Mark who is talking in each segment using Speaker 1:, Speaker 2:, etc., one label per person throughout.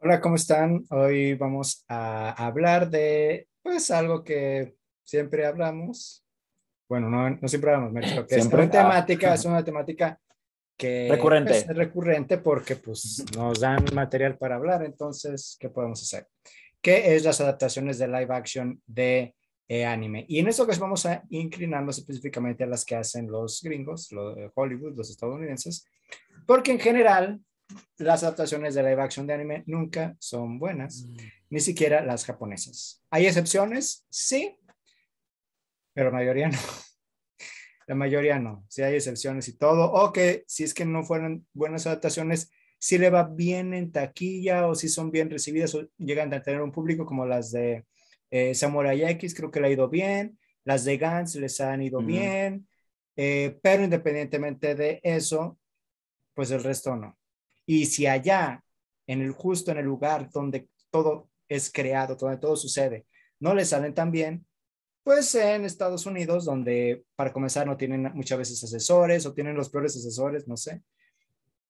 Speaker 1: Hola, ¿cómo están? Hoy vamos a hablar de, pues, algo que siempre hablamos. Bueno, no, siempre hablamos, me que es una ah. temática, es una temática que pues, recurrente. es recurrente porque, pues, nos dan material para hablar. Entonces, ¿qué podemos hacer? ¿Qué es las adaptaciones de live action de eh, anime? Y en eso que pues, vamos a inclinarnos específicamente a las que hacen los gringos, los eh, Hollywood, los estadounidenses, porque en general las adaptaciones de live action de anime nunca son buenas, mm. ni siquiera las japonesas. ¿Hay excepciones? Sí, pero la mayoría no. La mayoría no. Si hay excepciones y todo, o que si es que no fueron buenas adaptaciones, si le va bien en taquilla o si son bien recibidas o llegan a tener un público como las de eh, Samurai X, creo que le ha ido bien, las de Gantz les han ido bien, eh, pero independientemente de eso, pues el resto no. Y si allá, en el justo, en el lugar donde todo es creado, donde todo sucede, no le salen tan bien, pues en Estados Unidos, donde para comenzar no tienen muchas veces asesores o tienen los peores asesores, no sé,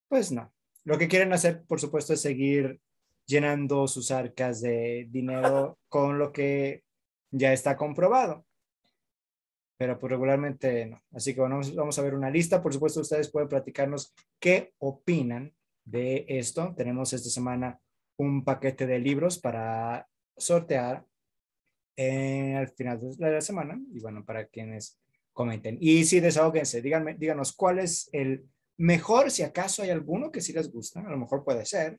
Speaker 1: pues no. Lo que quieren hacer, por supuesto, es seguir llenando sus arcas de dinero con lo que ya está comprobado. Pero pues regularmente no. Así que bueno, vamos a ver una lista. Por supuesto, ustedes pueden platicarnos qué opinan de esto. Tenemos esta semana un paquete de libros para sortear eh, al final de la semana y bueno, para quienes comenten. Y sí, desahóguense, díganme, díganos cuál es el mejor, si acaso hay alguno que sí les gusta, a lo mejor puede ser.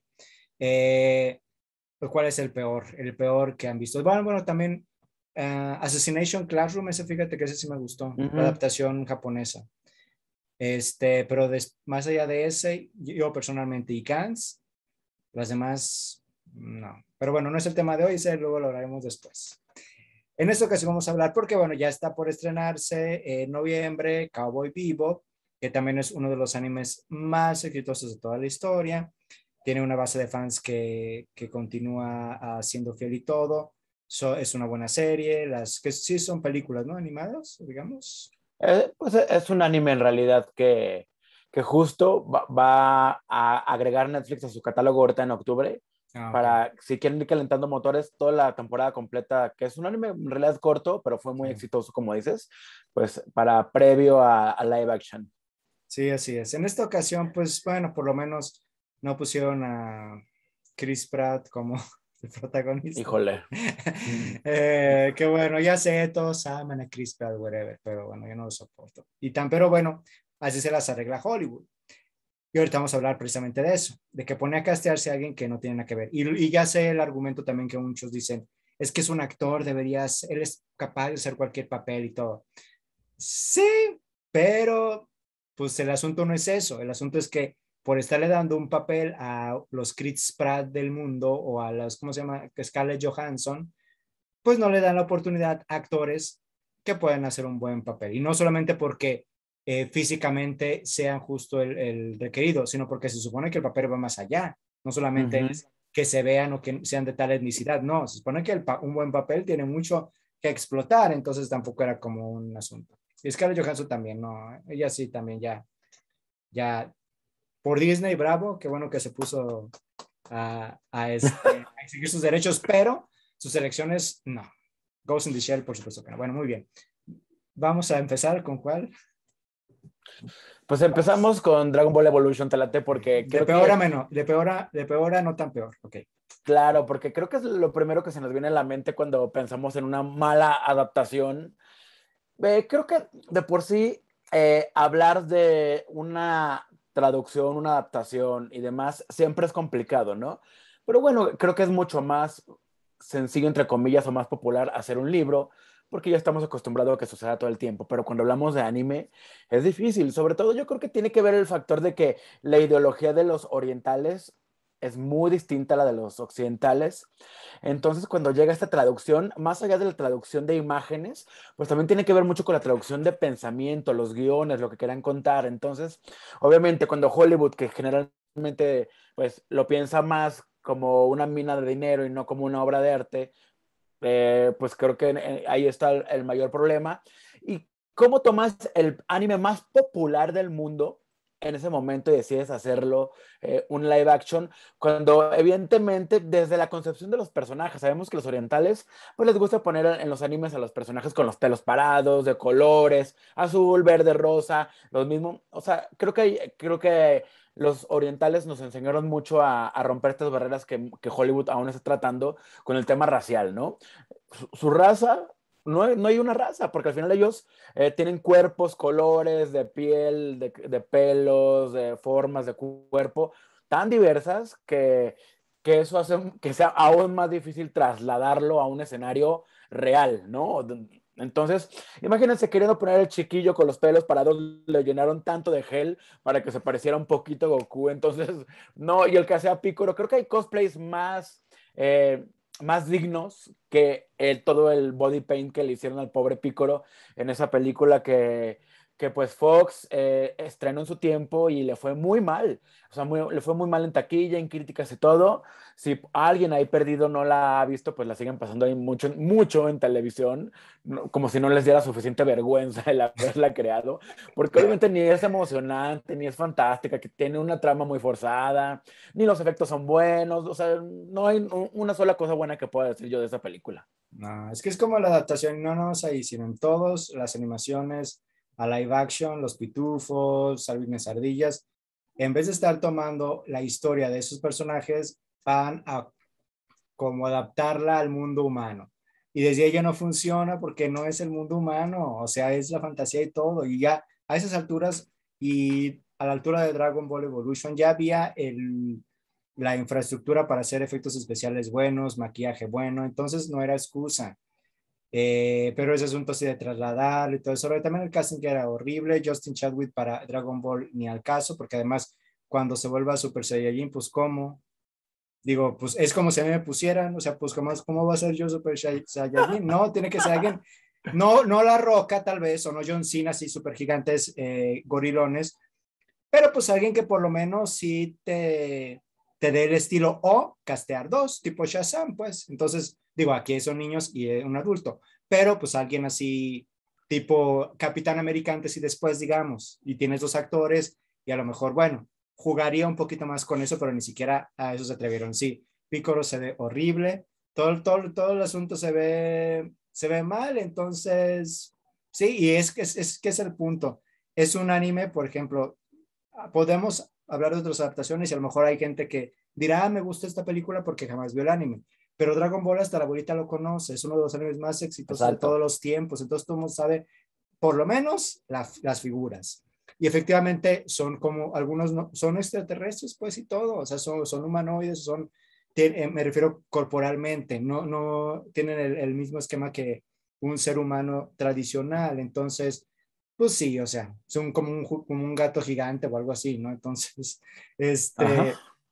Speaker 1: Eh, ¿Cuál es el peor? El peor que han visto. Bueno, bueno también eh, Assassination Classroom, ese fíjate que ese sí me gustó, una la adaptación japonesa. Este, pero más allá de ese, yo personalmente y Cans, las demás, no. Pero bueno, no es el tema de hoy, ese luego lo hablaremos después. En esta ocasión vamos a hablar porque, bueno, ya está por estrenarse en noviembre Cowboy Vivo, que también es uno de los animes más exitosos de toda la historia. Tiene una base de fans que, que continúa ah, siendo fiel y todo. eso es una buena serie, las que sí son películas, ¿no? Animadas, digamos.
Speaker 2: Eh, pues e, es un anime en realidad que, justo va, a agregar Netflix a su catálogo ahorita en octubre. Ah, para, si quieren ir calentando motores, toda la temporada completa, que es un anime en realidad corto, pero fue muy exitoso, como dices, pues para previo a, a, live action. Sí, así es. En esta ocasión, pues bueno,
Speaker 1: por lo menos no pusieron a Chris Pratt como el protagonista. Híjole. eh, bueno, ya sé, todos aman a Chris whatever, pero bueno, yo no lo soporto. Y tan, pero bueno, así se las arregla Hollywood. Y ahorita vamos a hablar precisamente de eso, de que pone a castearse a alguien que no tiene nada que ver. Y, y ya sé el argumento también que muchos dicen, es que es un actor, deberías, él es capaz de hacer cualquier papel y todo. Sí, pero pues el asunto no es eso, el asunto es que por estarle dando un papel a los Chris Pratt del mundo o a las, ¿cómo se llama? Scarlett Johansson, pues no le dan la oportunidad a actores que puedan hacer un buen papel. Y no solamente porque eh, físicamente sean justo el, requerido, sino porque se supone que el papel va más allá. No solamente que se vean o que sean de tal etnicidad, no, se supone que un buen papel tiene mucho que explotar, entonces tampoco era como un asunto. Y Scarlett Johansson también, no, ella sí también ya, ya por Disney, bravo, qué bueno que se puso este, a, exigir sus derechos, pero sus elecciones no. Ghost in the Shell, por supuesto que Bueno, muy bien. Vamos a empezar con cuál.
Speaker 2: Pues empezamos con Dragon Ball Evolution, Talate, porque... Creo de peor a menos,
Speaker 1: de peor a, de peor no tan peor, ok.
Speaker 2: Claro, porque creo que es lo primero que se nos viene a la mente cuando pensamos en una mala adaptación. Eh, creo que de por sí eh, hablar de una traducción, una adaptación y demás, siempre es complicado, ¿no? Pero bueno, creo que es mucho más sencillo, entre comillas, o más popular hacer un libro, porque ya estamos acostumbrados a que suceda todo el tiempo, pero cuando hablamos de anime es difícil, sobre todo yo creo que tiene que ver el factor de que la ideología de los orientales es muy distinta a la de los occidentales. Entonces, cuando llega esta traducción, más allá de la traducción de imágenes, pues también tiene que ver mucho con la traducción de pensamiento, los guiones, lo que quieran contar. Entonces, obviamente, cuando Hollywood, que generalmente pues lo piensa más como una mina de dinero y no como una obra de arte, eh, pues creo que ahí está el mayor problema. ¿Y cómo tomas el anime más popular del mundo? en ese momento y decides hacerlo eh, un live action, cuando evidentemente desde la concepción de los personajes, sabemos que los orientales pues les gusta poner en los animes a los personajes con los pelos parados, de colores, azul, verde, rosa, los mismos, o sea, creo que, creo que los orientales nos enseñaron mucho a, romper estas barreras que, Hollywood aún está tratando con el tema racial, ¿no? su raza no, hay una raza, porque al final ellos eh, tienen cuerpos, colores de piel, de, pelos, de formas de cuerpo tan diversas que, eso hace que sea aún más difícil trasladarlo a un escenario real, ¿no? Entonces, imagínense queriendo poner el chiquillo con los pelos parados, le llenaron tanto de gel para que se pareciera un poquito a Goku. Entonces, no, y el que sea Piccolo, creo que hay cosplays más eh, más dignos que el, todo el body paint que le hicieron al pobre Pícoro en esa película que que pues Fox eh, estrenó en su tiempo y le fue muy mal. O sea, le fue muy mal en taquilla, en críticas y todo. Si alguien ahí perdido no la ha visto, pues la siguen pasando ahí mucho, mucho en televisión, como si no les diera suficiente vergüenza el haberla creado, porque obviamente ni es emocionante, ni es fantástica, que tiene una trama muy forzada, ni los efectos son buenos, o sea, no hay una sola cosa buena que pueda decir yo de esa película.
Speaker 1: No, es que es como la adaptación, no, no, ahí, sino en todos las animaciones a live action, los pitufos, Salvines Ardillas, en vez de estar tomando la historia de esos personajes, van a como adaptarla al mundo humano. Y desde ya no funciona porque no es el mundo humano, o sea, es la fantasía y todo. Y ya a esas alturas y a la altura de Dragon Ball Evolution ya había la infraestructura para hacer efectos especiales buenos, maquillaje bueno, entonces no era excusa. Eh, pero ese asunto sí de trasladarlo y todo eso. también el casting que era horrible. Justin Chadwick para Dragon Ball ni al caso, porque además cuando se vuelva Super Saiyajin, pues cómo. Digo, pues es como si a mí me pusieran, o sea, pues cómo, cómo va a ser yo Super Saiyajin. No, tiene que ser alguien. No, no La Roca tal vez, o no John Cena, así super gigantes eh, gorilones, pero pues alguien que por lo menos sí te, tener estilo o castear dos, tipo Shazam, pues. Entonces, digo, aquí son niños y eh, un adulto, pero pues alguien así, tipo Capitán América antes y después, digamos, y tienes dos actores y a lo mejor, bueno, jugaría un poquito más con eso, pero ni siquiera a eso se atrevieron. Sí, Piccolo se ve horrible, todo, todo, todo el asunto se ve, se ve mal, entonces, sí, y es que es, es, que es el punto. Es un anime, por ejemplo, podemos hablar de otras adaptaciones y a lo mejor hay gente que dirá, ah, me gusta esta película porque jamás vio el anime. Pero Dragon Ball hasta la abuelita lo conoce, es uno de los animes más exitosos de todos los tiempos, entonces todo el mundo sabe por lo menos las figuras. Y efectivamente son como algunos, no, son extraterrestres pues y todo, o sea, son, humanoides, son, eh, me refiero corporalmente, no, no tienen el mismo esquema que un ser humano tradicional, entonces pues sí, o sea, son como un, como un gato gigante o algo así, ¿no? Entonces, este,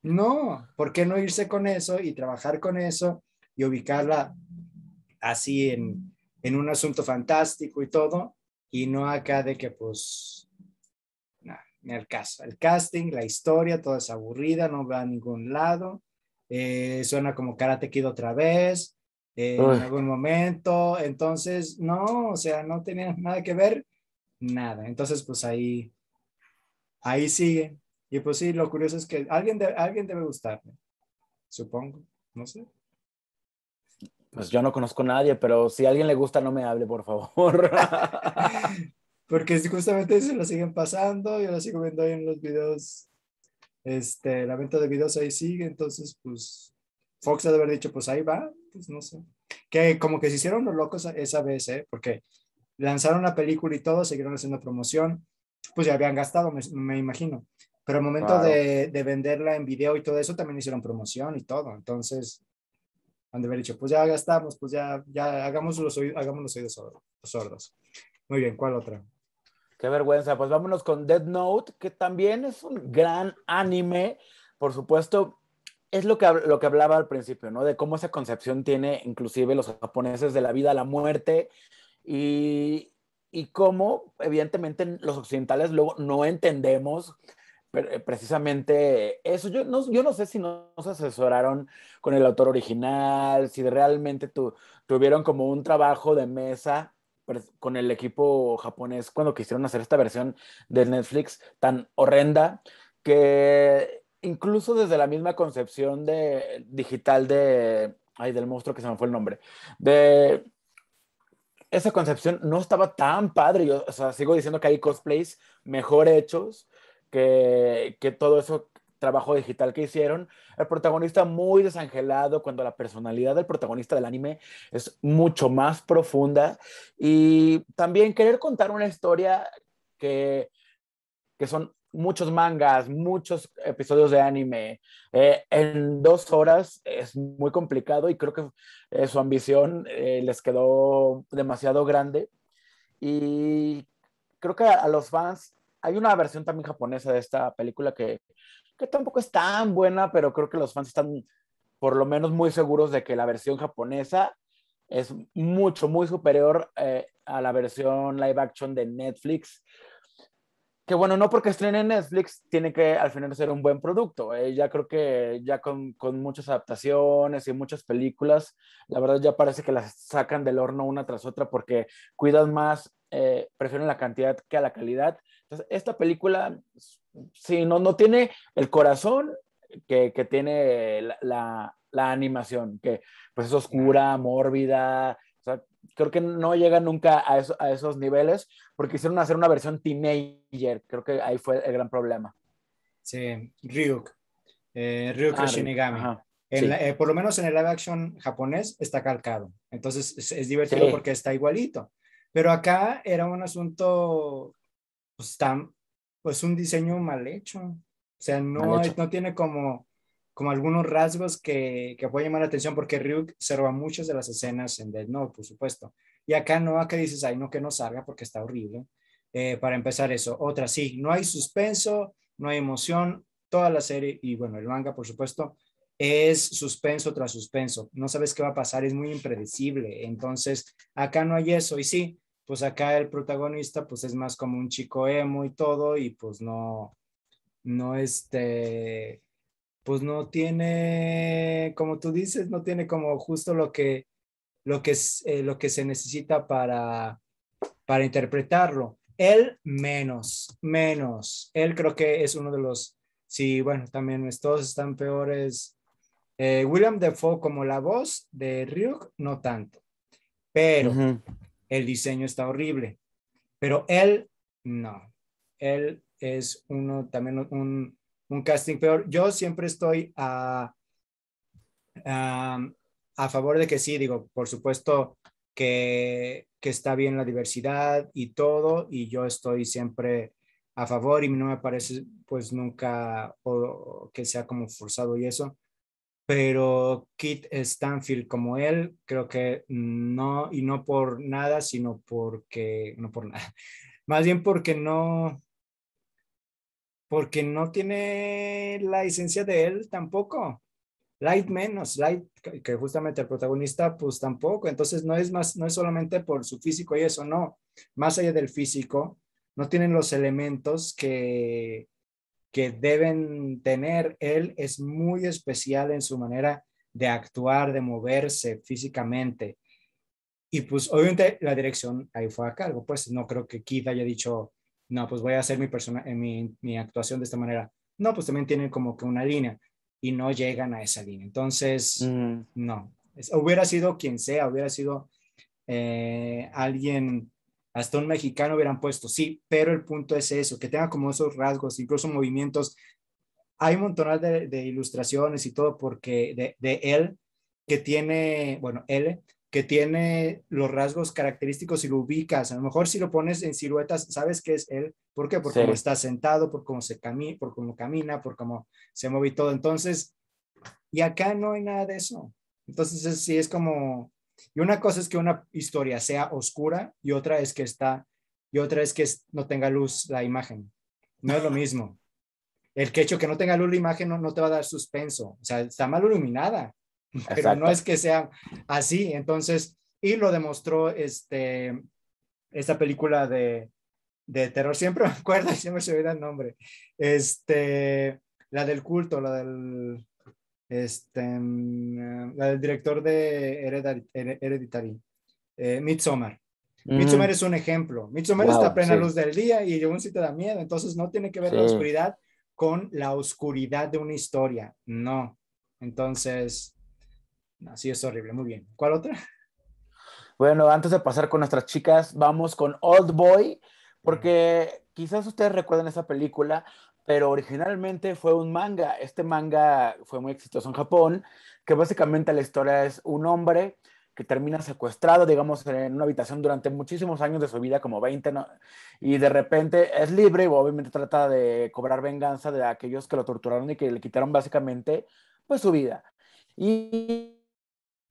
Speaker 1: no, ¿por qué no irse con eso y trabajar con eso y ubicarla así en, en un asunto fantástico y todo? Y no acá de que, pues, nada, ni caso. El casting, la historia, toda es aburrida, no va a ningún lado. Eh, suena como Karate Kid otra vez, eh, en algún momento. Entonces, no, o sea, no tenía nada que ver nada. Entonces, pues ahí, ahí sigue. Y pues sí, lo curioso es que alguien, alguien debe gustarme, supongo, no sé.
Speaker 2: Pues yo no conozco a nadie, pero si a alguien le gusta, no me hable, por favor.
Speaker 1: Porque justamente se lo siguen pasando, yo lo sigo viendo ahí en los videos, este, la venta de videos ahí sigue, entonces pues Fox ha de haber dicho, pues ahí va, pues no sé. Que como que se hicieron los locos esa vez, ¿eh? Porque lanzaron la película y todo, siguieron haciendo promoción, pues ya habían gastado, me, imagino. Pero al momento de, venderla en video y todo eso, también hicieron promoción y todo. Entonces, han de haber dicho, pues ya gastamos, pues ya, ya hagamos los oídos, los sordos. Muy bien, ¿cuál otra?
Speaker 2: Qué vergüenza. Pues vámonos con Dead Note, que también es un gran anime. Por supuesto, es lo que, lo que hablaba al principio, ¿no? De cómo esa concepción tiene inclusive los japoneses de la vida, a la muerte, y, y cómo, evidentemente, los occidentales luego no entendemos precisamente eso. Yo no, yo no sé si nos asesoraron con el autor original, si realmente tuvieron como un trabajo de mesa con el equipo japonés cuando quisieron hacer esta versión de Netflix tan horrenda que incluso desde la misma concepción de digital de ay del monstruo que se me fue el nombre de esa concepción no estaba tan padre. Yo o sea, sigo diciendo que hay cosplays mejor hechos que, todo eso trabajo digital que hicieron. El protagonista muy desangelado cuando la personalidad del protagonista del anime es mucho más profunda. Y también querer contar una historia que, que son muchos mangas, muchos episodios de anime. Eh, en dos horas es muy complicado y creo que eh, su ambición eh, les quedó demasiado grande. Y creo que a, los fans, hay una versión también japonesa de esta película que, que tampoco es tan buena, pero creo que los fans están por lo menos muy seguros de que la versión japonesa es mucho, muy superior a la versión live action de Netflix que bueno, no porque estrenen en Netflix, tiene que al final ser un buen producto. ¿eh? ya creo que ya con, muchas adaptaciones y muchas películas, la verdad ya parece que las sacan del horno una tras otra porque cuidan más, eh, prefieren la cantidad que a la calidad. Entonces, esta película, si no, no tiene el corazón que, tiene la, animación, que pues es oscura, mórbida, creo que no llega nunca a, esos niveles porque quisieron hacer una versión teenager. Creo que ahí fue el gran problema.
Speaker 1: Sí, Ryuk. Eh, Ryuk ah, Shinigami. Eh, por lo menos en el live action japonés está calcado. Entonces es, divertido porque está igualito. Pero acá era un asunto, pues, tan, pues un diseño mal hecho. O sea, no, no tiene como como algunos rasgos que, que puede llamar la atención, porque Ryuk se roba muchas de las escenas en Dead Note, por supuesto. Y acá no, acá dices, ay, no, que no salga porque está horrible. Eh, para empezar eso. Otra, sí, no hay suspenso, no hay emoción. Toda la serie y bueno, el manga, por supuesto, es suspenso tras suspenso. No sabes qué va a pasar, es muy impredecible. Entonces, acá no hay eso. Y sí, pues acá el protagonista, pues es más como un chico emo y todo, y pues no, no este, pues no tiene, como tú dices, no tiene como justo lo que, lo que, eh, lo que se necesita para, para interpretarlo. Él menos, menos. Él creo que es uno de los, sí, bueno, también todos están peores. Eh, William Defoe como la voz de Ryuk, no tanto, pero el diseño está horrible. Pero él, no. Él es uno, también un, un casting peor. Yo siempre estoy a, a, favor de que sí, digo, por supuesto que, que, está bien la diversidad y todo, y yo estoy siempre a favor y no me parece pues nunca que sea como forzado y eso, pero Kit Stanfield como él, creo que no, y no por nada, sino porque, no por nada, más bien porque no, porque no tiene la esencia de él tampoco. Light menos, Light, que justamente el protagonista, pues tampoco. Entonces no es más, no es solamente por su físico y eso, no. Más allá del físico, no tienen los elementos que, que deben tener. Él es muy especial en su manera de actuar, de moverse físicamente. Y pues obviamente la dirección ahí fue a cargo, pues no creo que Keith haya dicho, no, pues voy a hacer mi, persona, eh, mi, actuación de esta manera. No, pues también tienen como que una línea y no llegan a esa línea. Entonces, mm. no, hubiera sido quien sea, hubiera sido eh, alguien, hasta un mexicano hubieran puesto, sí, pero el punto es eso, que tenga como esos rasgos, incluso movimientos. Hay un montón de, ilustraciones y todo porque de, de él, que tiene, bueno, él que tiene los rasgos característicos y lo ubicas. A lo mejor si lo pones en siluetas, sabes que es él. ¿Por qué? porque está sentado, por cómo, se por cómo camina, por cómo se mueve todo. Entonces, y acá no hay nada de eso. Entonces, sí es como... Y una cosa es que una historia sea oscura y otra es que está... Y otra es que no tenga luz la imagen. No es lo mismo. El que hecho que no tenga luz la imagen no, no te va a dar suspenso. O sea, está mal iluminada pero no es que sea así. Entonces, y lo demostró este, esta película de, terror, siempre me acuerdo siempre se olvida el nombre, este, la del culto, la del, este, mm, la del director de Hereditary, eh, Midsommar.
Speaker 2: es un
Speaker 1: ejemplo. Midsommar está a plena luz del día y aún un sitio te da miedo. Entonces no tiene que ver la oscuridad con la oscuridad de
Speaker 2: una historia. No. Entonces, Así es horrible, muy bien. ¿Cuál otra? Bueno, antes de pasar con nuestras chicas, vamos con Old Boy, porque quizás ustedes recuerden esa película, pero originalmente fue un manga. Este manga fue muy exitoso en Japón, que básicamente la historia es un hombre que termina secuestrado, digamos, en una habitación durante muchísimos años de su vida, como 20, y de repente es libre y obviamente trata de cobrar venganza de aquellos que lo torturaron y que le quitaron básicamente pues su vida. Y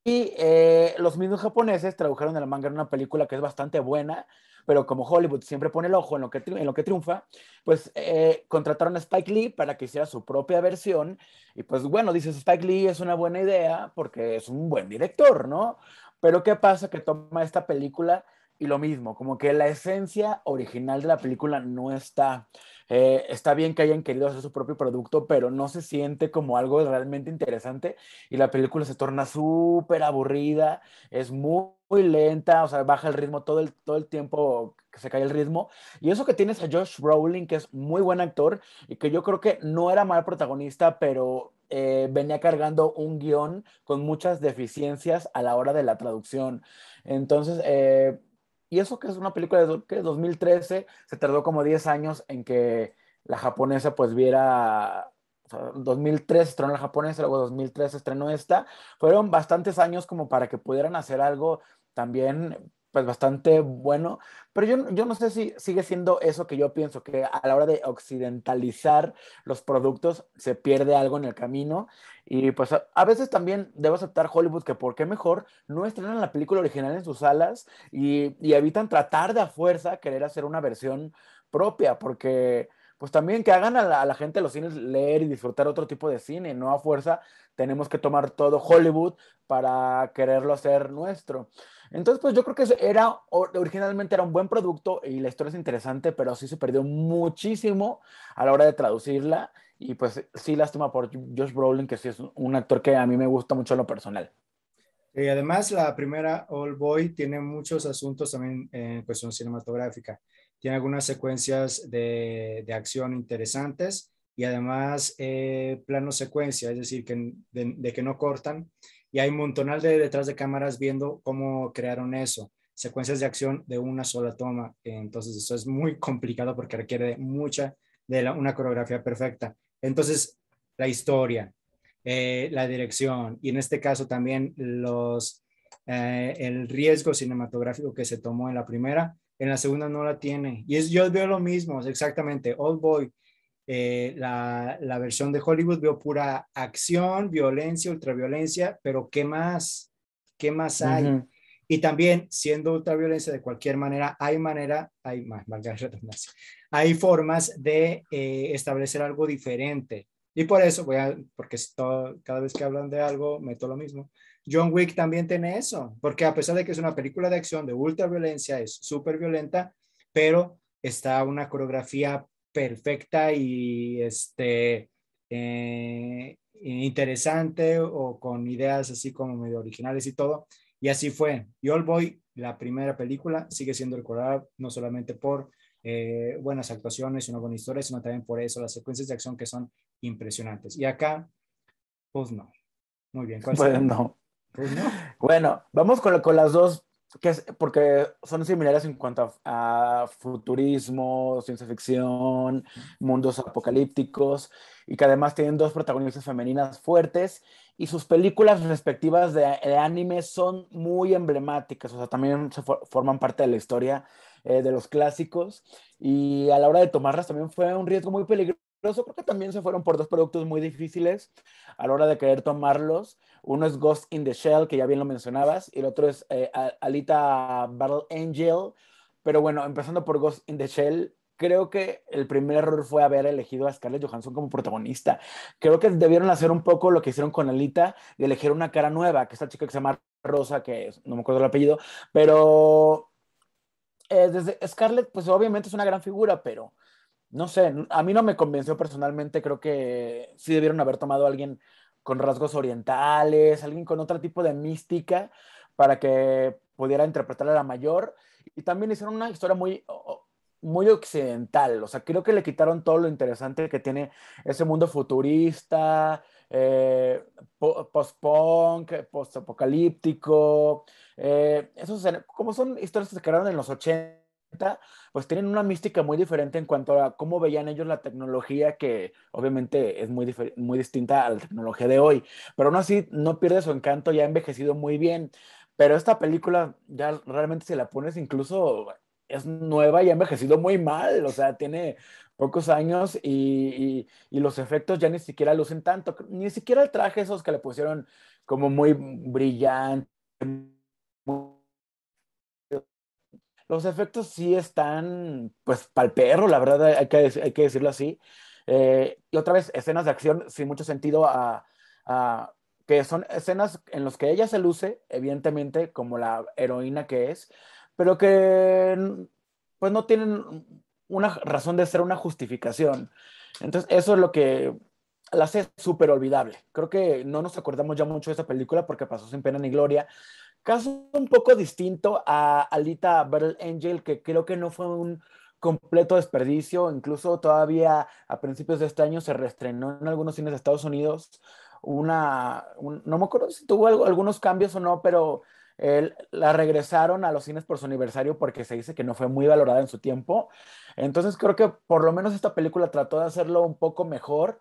Speaker 2: y eh, los mismos japoneses tradujeron el manga en una película que es bastante buena, pero como Hollywood siempre pone el ojo en lo que, en lo que triunfa, pues eh, contrataron a Spike Lee para que hiciera su propia versión. Y pues bueno, dices, Spike Lee es una buena idea porque es un buen director, ¿no? Pero ¿qué pasa que toma esta película y lo mismo, como que la esencia original de la película no está. Eh, está bien que hayan querido hacer su propio producto, pero no se siente como algo realmente interesante y la película se torna súper aburrida, es muy, lenta, o sea, baja el ritmo todo el, todo el tiempo que se cae el ritmo. Y eso que tienes a Josh Rowling, que es muy buen actor y que yo creo que no era mal protagonista, pero eh, venía cargando un guión con muchas deficiencias a la hora de la traducción. Entonces, eh, y eso que es una película de 2013, se tardó como 10 años en que la japonesa pues viera... 2003 estrenó la japonesa, luego 2013 estrenó esta. Fueron bastantes años como para que pudieran hacer algo también pues bastante bueno, pero yo, yo no sé si sigue siendo eso que yo pienso, que a la hora de occidentalizar los productos se pierde algo en el camino y pues a, veces también debo aceptar Hollywood que por qué mejor no estrenan la película original en sus salas y, y evitan tratar de a fuerza querer hacer una versión propia, porque pues también que hagan a la, a la, gente los cines leer y disfrutar otro tipo de cine, no a fuerza tenemos que tomar todo Hollywood para quererlo hacer nuestro. Entonces, pues yo creo que era, originalmente era un buen producto y la historia es interesante, pero sí se perdió muchísimo a la hora de traducirla. Y pues sí, lástima por Josh Brolin, que sí es un actor que a mí me gusta mucho en lo personal. Y además, la
Speaker 1: primera All Boy tiene muchos asuntos también en cuestión cinematográfica. Tiene algunas secuencias de, acción interesantes y además eh, plano secuencia, es decir, que, de que no cortan y hay un montonal de detrás de cámaras viendo cómo crearon eso. Secuencias de acción de una sola toma. Entonces, eso es muy complicado porque requiere mucha de una coreografía perfecta. Entonces, la historia, eh, la dirección y en este caso también los, eh, el riesgo cinematográfico que se tomó en la primera, en la segunda no la tiene. Y es, yo veo lo mismo, exactamente. Old Boy eh, la, versión de Hollywood vio pura acción, violencia, ultraviolencia, pero ¿qué más? ¿Qué más hay? Y también, siendo ultraviolencia de cualquier manera, hay manera, hay más, hay formas de eh, establecer algo diferente. Y por eso voy a, porque cada vez que hablan de algo, meto lo mismo. John Wick también tiene eso, porque a pesar de que es una película de acción de ultraviolencia, es súper violenta, pero está una coreografía perfecta y este, eh, interesante o con ideas así como medio originales y todo. Y así fue. Y All Boy, la primera película, sigue siendo el recordada no solamente por eh, buenas actuaciones, y una buena historia, sino también por eso, las secuencias de acción que son impresionantes. Y
Speaker 2: acá, pues no.
Speaker 1: Muy bien. bueno,
Speaker 2: Pues no. Bueno, vamos con, con las dos que porque son similares en cuanto a, futurismo, ciencia ficción, mundos apocalípticos, y que además tienen dos protagonistas femeninas fuertes, y sus películas respectivas de, anime son muy emblemáticas, o sea, también forman parte de la historia eh, de los clásicos, y a la hora de tomarlas también fue un riesgo muy peligroso eso creo que también se fueron por dos productos muy difíciles a la hora de querer tomarlos. Uno es Ghost in the Shell, que ya bien lo mencionabas, y el otro es eh, Alita Battle Angel. Pero bueno, empezando por Ghost in the Shell, creo que el primer error fue haber elegido a Scarlett Johansson como protagonista. Creo que debieron hacer un poco lo que hicieron con Alita y elegir una cara nueva, que esta chica que se llama Rosa, que no me acuerdo el apellido, pero eh, desde Scarlett, pues obviamente es una gran figura, pero no sé, a mí no me convenció personalmente, creo que sí debieron haber tomado a alguien con rasgos orientales, alguien con otro tipo de mística para que pudiera interpretar a la mayor. Y también hicieron una historia muy, muy occidental, o sea, creo que le quitaron todo lo interesante que tiene ese mundo futurista, eh, post-punk, post-apocalíptico. Eh, como son historias que se crearon en los 80 pues tienen una mística muy diferente en cuanto a cómo veían ellos la tecnología, que obviamente es muy, muy distinta a la tecnología de hoy, pero aún así no pierde su encanto y ha envejecido muy bien. Pero esta película, ya realmente si la pones incluso es nueva y ha envejecido muy mal, o sea, tiene pocos años y, los efectos ya ni siquiera lucen tanto, ni siquiera el traje esos que le pusieron como muy brillante, los efectos sí están, pues, pal perro, la verdad, hay que, decirlo así. Eh, y otra vez, escenas de acción sin mucho sentido que son escenas en las que ella se luce, evidentemente, como la heroína que es, pero que pues no tienen una razón de ser una justificación. Entonces, eso es lo que la hace súper olvidable. Creo que no nos acordamos ya mucho de esa película porque pasó sin pena ni gloria, Caso un poco distinto a Alita Battle Angel, que creo que no fue un completo desperdicio, incluso todavía a principios de este año se reestrenó en algunos cines de Estados Unidos. Una, no me acuerdo si tuvo algunos cambios o no, pero él, eh, la regresaron a los cines por su aniversario porque se dice que no fue muy valorada en su tiempo. Entonces creo que por lo menos esta película trató de hacerlo un poco mejor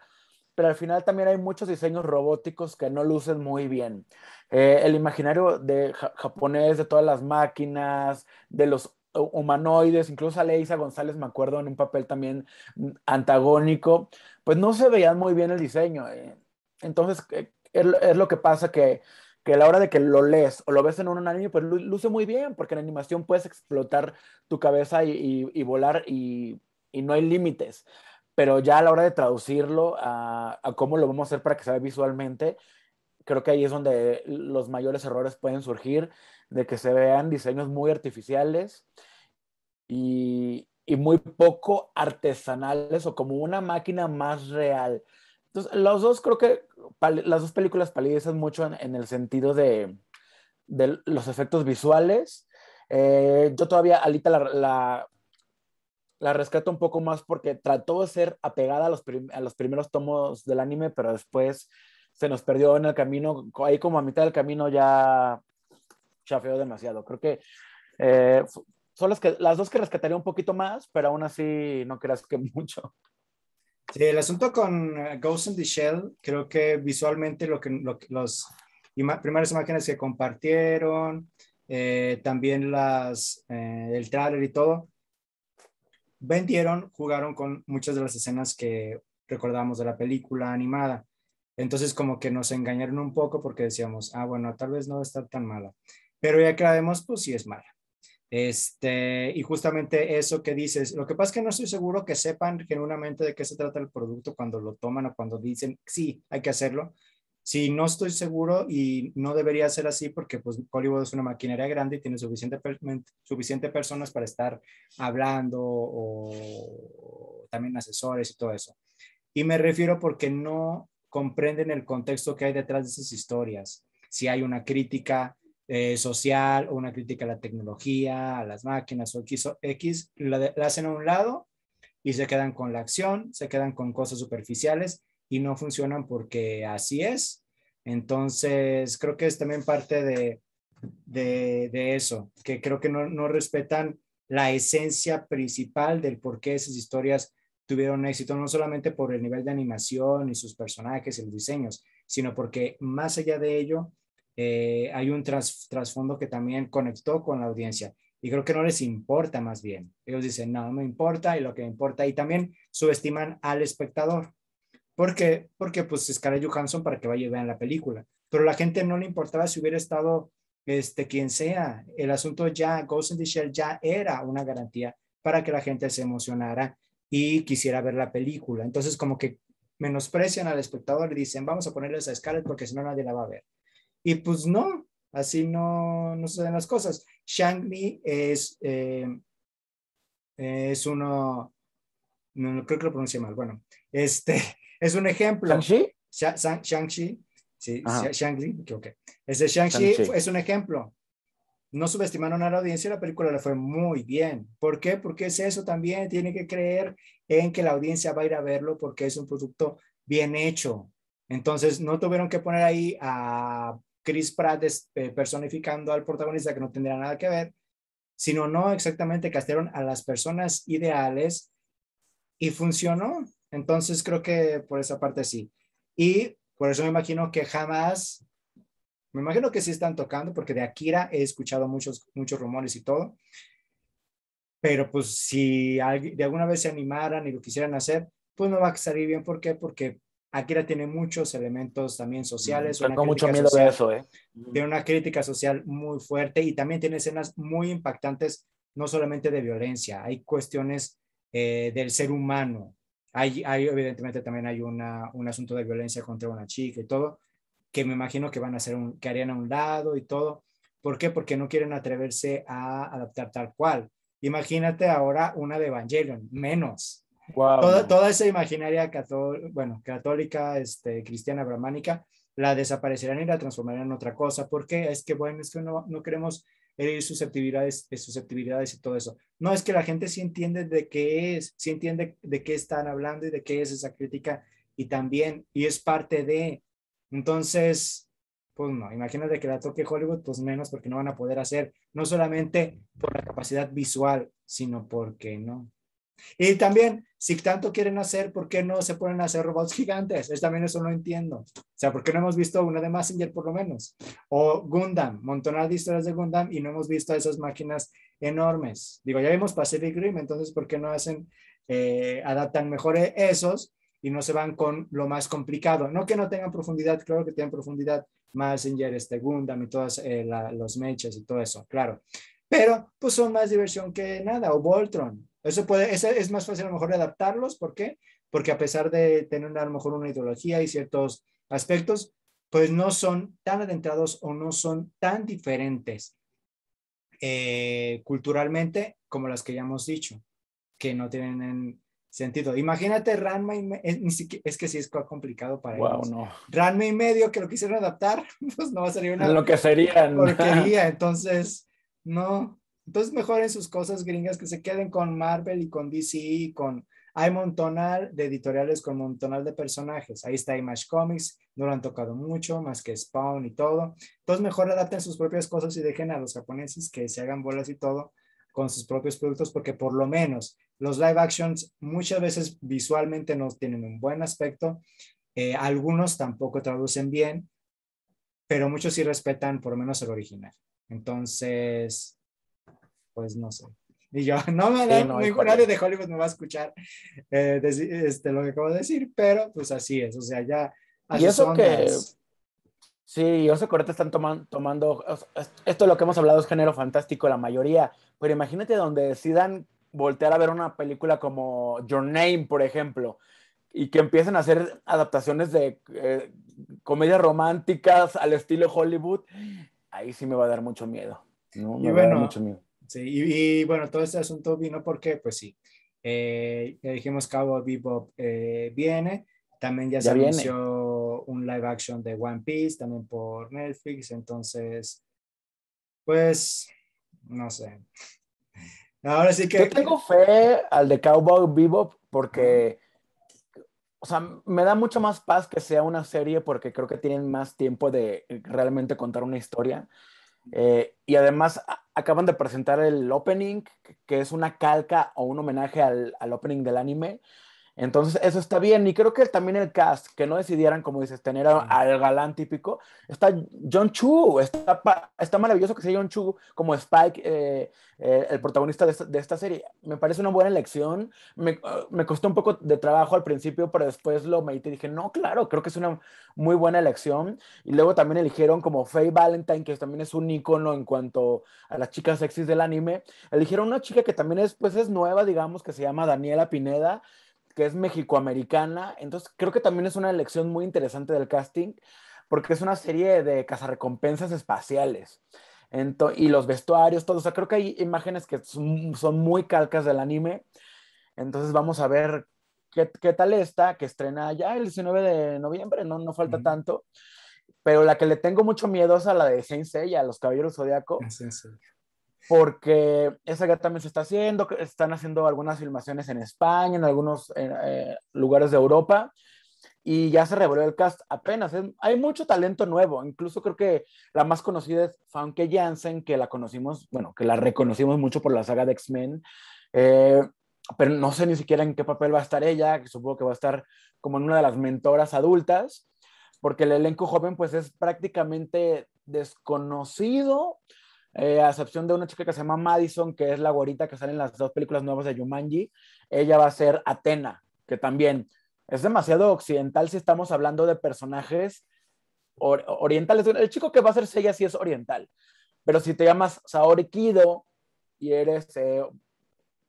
Speaker 2: pero al final también hay muchos diseños robóticos que no lucen muy bien. Eh, el imaginario de japonés, de todas las máquinas, de los humanoides, incluso a Leisa González, me acuerdo, en un papel también antagónico, pues no se veía muy bien el diseño. Eh. Entonces, eh, es lo que pasa que a la hora de que lo lees o lo ves en un anime, pues luce muy bien, porque en animación puedes explotar tu cabeza y, volar y, no hay límites pero ya a la hora de traducirlo a, cómo lo vamos a hacer para que se vea visualmente, creo que ahí es donde los mayores errores pueden surgir, de que se vean diseños muy artificiales y, muy poco artesanales o como una máquina más real. Entonces, los dos creo que las dos películas palidecen mucho en, el sentido de, los efectos visuales. Eh, yo todavía, Alita, la, la rescato un poco más porque trató de ser apegada a los, primeros tomos del anime, pero después se nos perdió en el camino, ahí como a mitad del camino ya chafeó demasiado. Creo que eh, son las, que, las dos que rescataría un poquito más, pero aún así no creas que mucho. el asunto con eh, Ghost in the Shell,
Speaker 1: creo que visualmente lo que, primeras imágenes que compartieron, eh, también las, el trailer y todo, vendieron, jugaron con muchas de las escenas que recordamos de la película animada. Entonces como que nos engañaron un poco porque decíamos, ah, bueno, tal vez no va a estar tan mala. Pero ya que la vemos, pues sí es mala. Este, y justamente eso que dices, lo que pasa es que no estoy seguro que sepan genuinamente de qué se trata el producto cuando lo toman o cuando dicen, sí, hay que hacerlo, si no estoy seguro y no debería ser así porque pues Hollywood es una maquinaria grande y tiene suficiente, suficiente personas para estar hablando o también asesores y todo eso. Y me refiero porque no comprenden el contexto que hay detrás de esas historias. Si hay una crítica eh, social o una crítica a la tecnología, a las máquinas o X, X la hacen a un lado y se quedan con la acción, se quedan con cosas superficiales y no funcionan porque así es. Entonces, creo que es también parte de, eso, que creo que no, respetan la esencia principal del por qué esas historias tuvieron éxito, no solamente por el nivel de animación y sus personajes y los diseños, sino porque más allá de ello eh, hay un trasfondo que también conectó con la audiencia. Y creo que no les importa más bien. Ellos dicen, no, no me importa y lo que importa. Y también subestiman al espectador porque, porque pues Scarlett Johansson para que vaya a ver la película. Pero a la gente no le importaba si hubiera estado este, quien sea. El asunto ya, Ghost in the Shell ya era una garantía para que la gente se emocionara y quisiera ver la película. Entonces como que menosprecian al espectador y dicen, vamos a ponerles a Scarlett porque si no nadie la va a ver. Y pues no, así no, no suceden las cosas. Shang-Li es, eh, es uno, no, creo que lo pronuncie mal, bueno, este, es un ejemplo. ¿Shang-Chi? Shang-Chi, sí, este Shang-Chi, okay. Ese shang es un ejemplo. No subestimaron a la audiencia, y la película le fue muy bien. ¿Por qué? Porque es eso también, tiene que creer en que la audiencia va a ir a verlo porque es un producto bien hecho. Entonces, no tuvieron que poner ahí a Chris Pratt eh, personificando al protagonista que no tendría nada que ver, sino no exactamente castearon a las personas ideales y funcionó. Entonces creo que por esa parte sí. Y por eso me imagino que jamás, me imagino que sí están tocando, porque de Akira he escuchado muchos, muchos rumores y todo. Pero pues si de alguna vez se animaran y lo quisieran hacer, pues no va a salir bien. ¿Por qué? Porque Akira tiene muchos elementos también sociales. tengo mm, mucho miedo de eso, ¿eh? de una crítica social muy fuerte y también tiene escenas muy impactantes, no solamente de violencia, hay cuestiones eh, del ser humano, hay, evidentemente también hay un asunto de violencia contra una chica y todo, que me imagino que van a ser un, que harían a un lado y todo. ¿Por qué? Porque no quieren atreverse a adaptar tal cual. Imagínate ahora una de Evangelion, menos. Toda, toda, esa imaginaria cató bueno, católica, este, cristiana, brahmánica, la desaparecerán y la transformarán en otra cosa. ¿Por qué? Es que, bueno, es que no, no queremos eh, susceptibilidades, susceptibilidades y todo eso. No, es que la gente sí entiende de qué es, sí entiende de qué están hablando y de qué es esa crítica y también, y es parte de, entonces, pues no, imagínate que la toque Hollywood, pues menos porque no van a poder hacer, no solamente por la capacidad visual, sino porque no. Y también, si tanto quieren hacer, ¿por qué no se ponen a hacer robots gigantes? Es también eso no entiendo. O sea, ¿por qué no hemos visto una de Massinger por lo menos? O Gundam, montonadas de historias de Gundam y no hemos visto esas máquinas enormes. Digo, ya vimos Pacific Rim, entonces ¿por qué no hacen, eh, adaptan mejor e-, esos y no se van con lo más complicado? No que no tengan profundidad, claro que tienen profundidad, Massinger, este Gundam y todos eh, los meches y todo eso, claro. Pero pues son más diversión que nada, o Voltron, eso puede, es, más fácil a lo mejor adaptarlos, ¿por qué? Porque a pesar de tener a lo mejor una ideología y ciertos aspectos, pues no son tan adentrados o no son tan diferentes eh, culturalmente como las que ya hemos dicho, que no tienen sentido. Imagínate Ranma y es, que sí es complicado para wow, No. Ranma y medio que lo quisieran adaptar, pues no va a salir una en lo que sería porquería, entonces no. Entonces, mejoren sus cosas gringas que se queden con Marvel y con DC y con... Hay montonal de editoriales con montonal de personajes. Ahí está Image Comics, no lo han tocado mucho, más que Spawn y todo. Entonces, mejor adapten sus propias cosas y dejen a los japoneses que se hagan bolas y todo con sus propios productos, porque por lo menos los live actions muchas veces visualmente no tienen un buen aspecto, eh, algunos tampoco traducen bien, pero muchos sí respetan por lo menos el original. Entonces, pues no sé. Y yo, no me da, nadie de Hollywood me va a
Speaker 2: escuchar eh, este, lo que acabo de decir, pero pues así es, o sea, ya. y eso que. Sí, yo sé que ahorita están tomando tomando. Esto es lo que hemos hablado es género fantástico, la mayoría, pero imagínate donde decidan voltear a ver una película como Your Name, por ejemplo, y que empiecen a hacer adaptaciones de eh, comedias románticas al estilo Hollywood, ahí sí me va a dar mucho miedo. Me va a dar mucho miedo. Sí, y, bueno, todo este asunto vino porque, pues sí,
Speaker 1: eh, dijimos Cowboy Bebop eh, viene, también ya, se anunció un live action de One Piece, también por Netflix, entonces,
Speaker 2: pues, no sé. Ahora sí que... Yo tengo fe al de Cowboy Bebop porque, o sea, me da mucho más paz que sea una serie porque creo que tienen más tiempo de realmente contar una historia. Eh, y además acaban de presentar el opening, que es una calca o un homenaje al, al opening del anime, entonces, eso está bien. Y creo que también el cast, que no decidieran, como dices, tener al galán típico, está John Chu, está, maravilloso que sea John Chu como Spike, eh, eh, el protagonista de esta, serie. Me parece una buena elección. Me, eh, me, costó un poco de trabajo al principio, pero después lo medité y dije, no, claro, creo que es una muy buena elección. Y luego también eligieron como Faye Valentine, que también es un ícono en cuanto a las chicas sexys del anime. Eligieron una chica que también es, pues, es nueva, digamos, que se llama Daniela Pineda que es mexicoamericana. Entonces, creo que también es una elección muy interesante del casting, porque es una serie de cazarrecompensas espaciales. y los vestuarios, todo. O sea, creo que hay imágenes que son, muy calcas del anime. Entonces, vamos a ver qué, tal está, que estrena ya el 19 de noviembre, no, no falta tanto. Pero la que le tengo mucho miedo es a la de Saint a los Caballeros Zodíaco. Ah, porque esa ya también se está haciendo, están haciendo algunas filmaciones en España, en algunos eh, lugares de Europa, y ya se revolvió el cast apenas. hay mucho talento nuevo, incluso creo que la más conocida es Famke Jansen, que la conocimos, bueno, que la reconocimos mucho por la saga de X-Men, eh, pero no sé ni siquiera en qué papel va a estar ella, que supongo que va a estar como en una de las mentoras adultas, porque el elenco joven pues es prácticamente desconocido eh, a excepción de una chica que se llama Madison, que es la gorita que sale en las dos películas nuevas de Jumanji, ella va a ser Atena, que también es demasiado occidental si estamos hablando de personajes orientales. El chico que va a ser ella sí es oriental, pero si te llamas Saori Kido y eres, eh,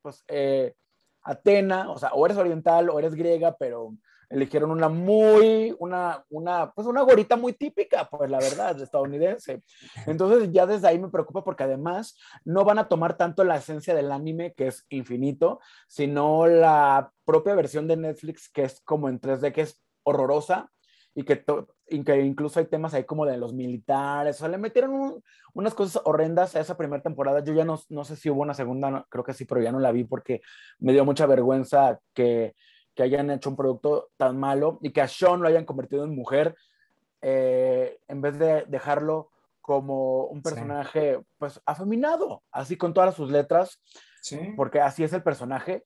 Speaker 2: pues, eh, Atena, o sea, o eres oriental o eres griega, pero eligieron una muy, una, una, pues una gorita muy típica, pues la verdad, estadounidense. Entonces ya desde ahí me preocupa porque además no van a tomar tanto la esencia del anime, que es infinito, sino la propia versión de Netflix, que es como en 3D, que es horrorosa y que, incluso hay temas ahí como de los militares, o le metieron unas cosas horrendas a esa primera temporada. Yo ya no, no sé si hubo una segunda, creo que sí, pero ya no la vi porque me dio mucha vergüenza que que hayan hecho un producto tan malo y que a Sean lo hayan convertido en mujer eh, en vez de dejarlo como un personaje pues afeminado, así con todas sus letras, porque así es el personaje.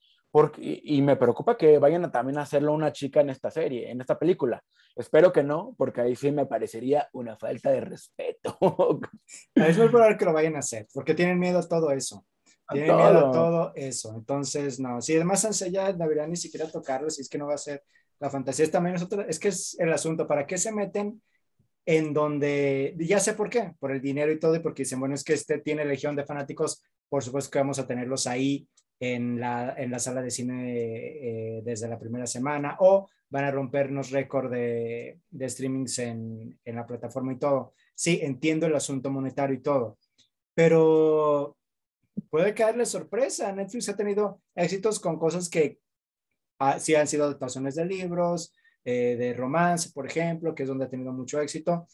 Speaker 2: y, me preocupa que vayan a también hacerlo una chica en esta serie, en esta película. Espero que no, porque ahí sí me parecería una falta de respeto. es muy probable que lo vayan a
Speaker 1: hacer, porque tienen miedo a todo eso
Speaker 2: tiene todo. miedo a todo
Speaker 1: eso. Entonces, no. Si además Sansella debería ni siquiera tocarlo, si es que no va a ser. La fantasía es también es que es el asunto. ¿Para qué se meten en donde, ya sé por qué, por el dinero y todo, y porque dicen, bueno, es que este tiene legión de fanáticos, por supuesto que vamos a tenerlos ahí en la, en la sala de cine eh, desde la primera semana, o van a rompernos récord de, de streamings en, en la plataforma y todo. Sí, entiendo el asunto monetario y todo, pero puede caerle sorpresa. Netflix ha tenido éxitos con cosas que ah, sí han sido adaptaciones de libros, eh, de romance, por ejemplo, que es donde ha tenido mucho éxito,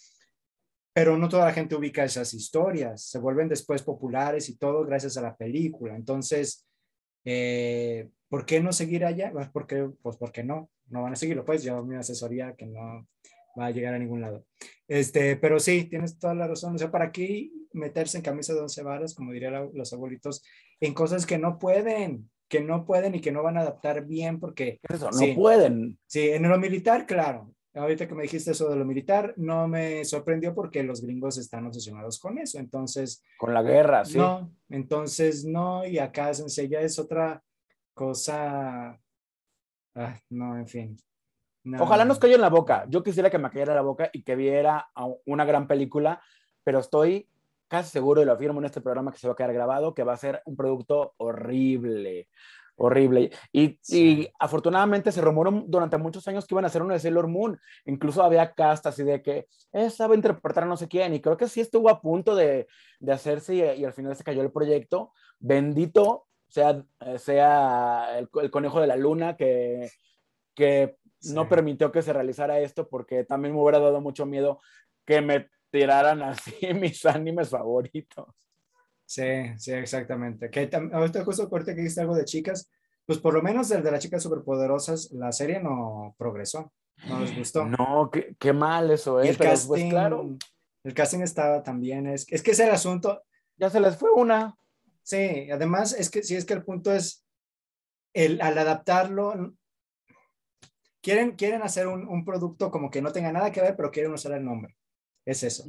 Speaker 1: pero no toda la gente ubica esas historias. Se vuelven después populares y todo gracias a la película. Entonces, eh, ¿por qué no seguir allá? Pues porque, pues porque no, no van a seguirlo. Pues yo mi asesoría que no, va a llegar a ningún lado. Este, pero sí, tienes toda la razón. O sea, ¿para qué meterse en camisa de once varas, como dirían los abuelitos, en cosas que no pueden, que no pueden y que no van a adaptar bien porque... Eso, no pueden. Sí, en lo militar, claro. Ahorita que me dijiste eso de lo militar, no me sorprendió porque los gringos están obsesionados con eso. Entonces...
Speaker 2: Con la guerra, sí. No,
Speaker 1: entonces no, y acá ya es otra cosa... Ah, no, en fin. Ojalá
Speaker 2: nos cayera en la boca. Yo quisiera que me cayera la boca y que viera una gran película, pero estoy casi seguro y lo afirmo en este programa que se va a quedar grabado, que va a ser un producto horrible, horrible. Y, afortunadamente se rumoró durante muchos años que iban a hacer un de Sailor Moon. Incluso había castas y de que esa eh, va a interpretar a no sé quién. Y creo que sí estuvo a punto de, hacerse y, al final se cayó el proyecto. Bendito sea, eh, sea el, el conejo de la luna que, que no permitió que se realizara esto porque también me hubiera dado mucho miedo que me tiraran así mis animes favoritos.
Speaker 1: Sí, sí, exactamente. Que ahorita justo corte que hiciste algo de chicas, pues por lo menos el de las chicas superpoderosas, la serie no progresó, no les
Speaker 2: gustó. No, qué, mal eso, ¿eh? El pues,
Speaker 1: casting, claro. El casting estaba también, es, es que es el asunto. Ya se les fue una. Sí, además es que si es que el punto es, el, al adaptarlo, quieren, quieren hacer un, un, producto como que no tenga nada que ver, pero quieren usar el nombre. Es eso.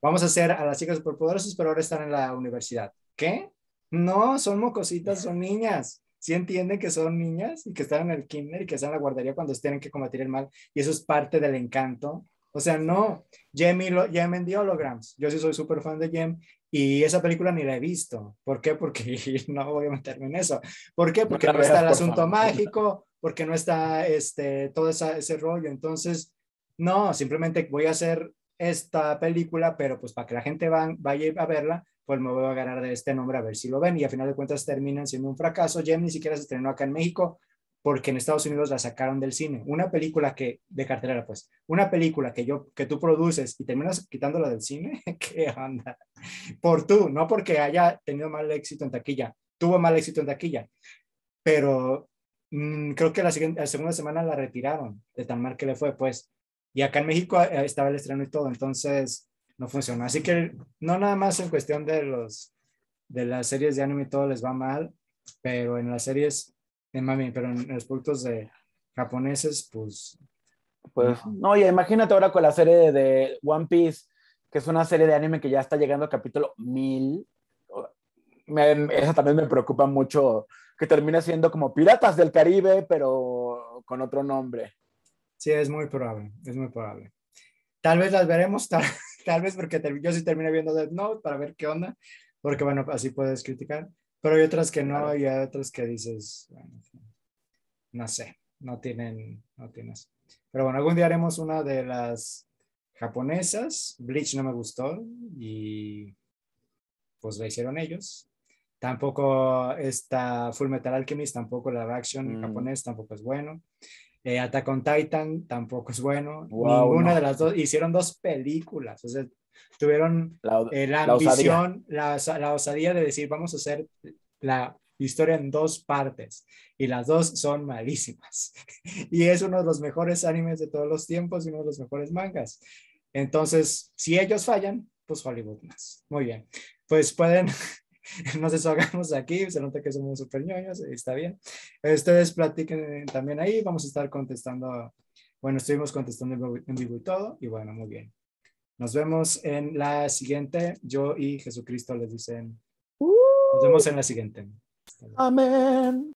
Speaker 1: Vamos a hacer a las chicas superpoderosas, pero ahora están en la universidad. ¿Qué? No, son mocositas, son niñas. Sí entienden que son niñas y que están en el kinder y que están en la guardería cuando tienen que combatir el mal. Y eso es parte del encanto. O sea, no. Jem, lo, Jem en The Holograms. Yo sí soy súper fan de Jem y esa película ni la he visto. ¿Por qué? Porque no voy a meterme en eso. ¿Por qué? Porque no está el asunto mágico, porque no está este, todo esa, ese rollo. Entonces, no, simplemente voy a hacer esta película, pero pues para que la gente van, vaya a verla, pues me voy a ganar de este nombre a ver si lo ven. Y a final de cuentas terminan siendo un fracaso. Jem ni siquiera se estrenó acá en México porque en Estados Unidos la sacaron del cine. Una película que, de cartelera, pues, una película que yo, que tú produces y terminas quitándola del cine, ¿qué onda? Por tú, no porque haya tenido mal éxito en taquilla, tuvo mal éxito en taquilla, pero Mm, creo que la, segunda semana la retiraron de tan mal que le fue, pues. Y acá en México eh, estaba el estreno y todo, entonces no funcionó. Así que no nada más en cuestión de, los, de las series de anime y todo les va mal, pero en las series, eh, en mami, pero en, los productos de japoneses, pues... Pues,
Speaker 2: no, y imagínate ahora con la serie de One Piece, que es una serie de anime que ya está llegando al capítulo 1000, esa también me preocupa mucho, que termine siendo como Piratas del Caribe, pero con otro nombre. Sí, es muy probable, es muy probable.
Speaker 1: Tal vez las veremos, tal, vez porque yo sí terminé viendo Dead Note para ver qué onda, porque bueno, así puedes criticar, pero hay otras que no y hay otras que dices, bueno, no sé, no tienen, no tienes. Pero bueno, algún día haremos una de las japonesas, Bleach no me gustó y pues la hicieron ellos, Tampoco está Full Metal Alchemist, tampoco la reaction mm. japonés, tampoco es bueno. Eh, Attack on Titan tampoco es bueno. Ninguna de las dos. Hicieron dos películas. O sea, tuvieron la, eh, ambición, la, la osadía de decir, vamos a hacer la historia en dos partes. Y las dos son malísimas. y es uno de los mejores animes de todos los tiempos y uno de los mejores mangas. Entonces, si ellos fallan, pues Hollywood más. Muy bien. Pues pueden nos hagamos aquí, se nota que somos súper ñoños, está bien. Ustedes platiquen eh, también ahí, vamos a estar contestando, bueno, estuvimos contestando en vivo y todo, y bueno, muy bien. Nos vemos en la siguiente. Yo y Jesucristo les dicen. Nos vemos ¡Uh! en la siguiente. Amén.